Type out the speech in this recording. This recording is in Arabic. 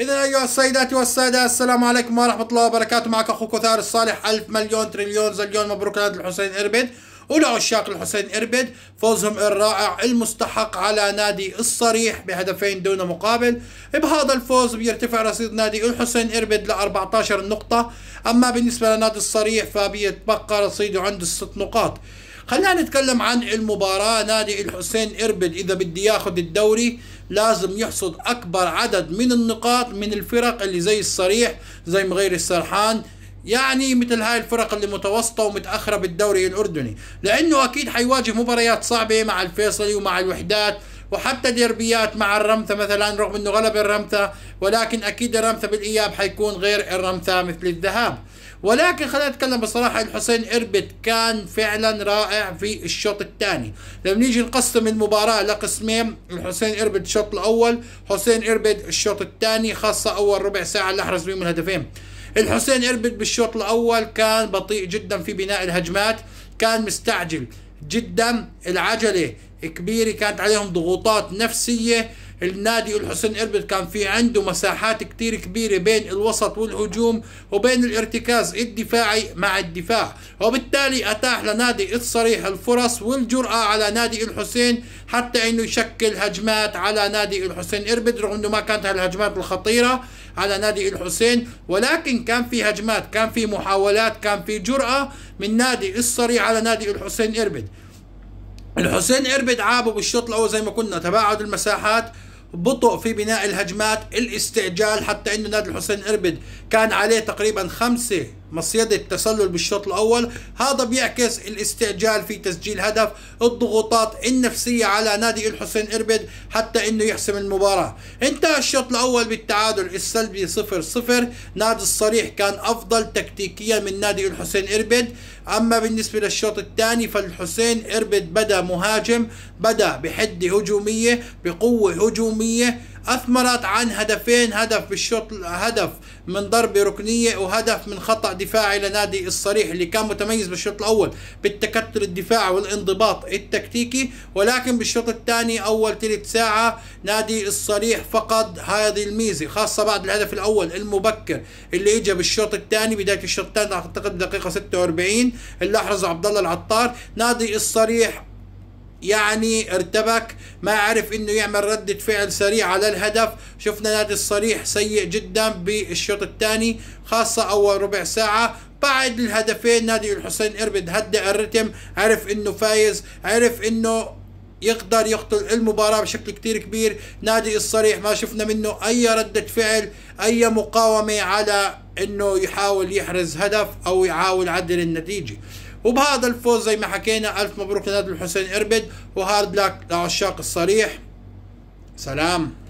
اذا ايها السيدات والساده السلام عليكم ورحمه الله وبركاته معك اخوك ثار الصالح الف مليون تريليون زليون مبروك لنادي الحسين اربد ولعشاق الحسين اربد فوزهم الرائع المستحق على نادي الصريح بهدفين دون مقابل بهذا الفوز بيرتفع رصيد نادي الحسين اربد ل 14 نقطة اما بالنسبة لنادي الصريح فبيتبقى رصيده عند الست نقاط خلينا نتكلم عن المباراة نادي الحسين اربد اذا بدي ياخذ الدوري لازم يحصد أكبر عدد من النقاط من الفرق اللي زي الصريح زي مغير السرحان يعني مثل هاي الفرق اللي متوسطه ومتاخره بالدوري الاردني لانه اكيد حيواجه مباريات صعبه مع الفيصلي ومع الوحدات وحتى ديربيات مع الرمثة مثلا رغم انه غلب الرمثة ولكن اكيد الرمثة بالاياب حيكون غير الرمثة مثل الذهاب ولكن خلينا نتكلم بصراحة الحسين إربد كان فعلا رائع في الشوط الثاني لما نيجي نقسم المباراة لقسمين الحسين إربد الشوط الأول حسين إربد الشوط الثاني خاصة أول ربع ساعة اللي أحرز بهم الهدفين الحسين إربد بالشوط الأول كان بطيء جدا في بناء الهجمات كان مستعجل جدا العجلة كبيره كانت عليهم ضغوطات نفسيه النادي الحسن اربد كان في عنده مساحات كتير كبيرة بين الوسط والهجوم وبين الارتكاز الدفاعي مع الدفاع وبالتالي أتاح لنادي الصريح الفرص والجرأة على نادي الحسين حتى أنه يشكل هجمات على نادي الحسين اربد رغم أنه ما كانت هالهجمات الخطيرة على نادي الحسين ولكن كان في هجمات كان في محاولات كان في جرأة من نادي الصريح على نادي الحسين اربد الحسين اربد عابه بالشوط الاول زي ما كنا تباعد المساحات بطء في بناء الهجمات الاستعجال حتى انه نادي الحسين اربد كان عليه تقريبا خمسه مصيدة التسلل بالشوط الأول هذا بيعكس الاستعجال في تسجيل هدف الضغوطات النفسية على نادي الحسين إربد حتى أنه يحسم المباراة انتهى الشوط الأول بالتعادل السلبي 0 0 نادي الصريح كان أفضل تكتيكيا من نادي الحسين إربد أما بالنسبة للشوط الثاني فالحسين إربد بدأ مهاجم بدأ بحدة هجومية بقوة هجومية أثمرت عن هدفين هدف بالشوط هدف من ضربة ركنية وهدف من خطأ دفاعي لنادي الصريح اللي كان متميز بالشوط الأول بالتكتل الدفاعي والانضباط التكتيكي ولكن بالشوط الثاني أول ثلث ساعة نادي الصريح فقد هذه الميزة خاصة بعد الهدف الأول المبكر اللي اجى بالشوط الثاني بداية الشوط الثاني أعتقد دقيقة 46 اللي أحرزه عبد الله العطار نادي الصريح يعني ارتبك ما عرف انه يعمل ردة فعل سريعة على الهدف شفنا نادي الصريح سيء جدا بالشوط الثاني خاصة اول ربع ساعة بعد الهدفين نادي الحسين اربد هدأ الرتم عرف انه فايز عرف انه يقدر يقتل المباراة بشكل كتير كبير نادي الصريح ما شفنا منه أي ردة فعل أي مقاومة على أنه يحاول يحرز هدف أو يحاول يعدل النتيجة وبهذا الفوز زي ما حكينا ألف مبروك لنادي الحسين إربد وهارد لك لعشاق الصريح سلام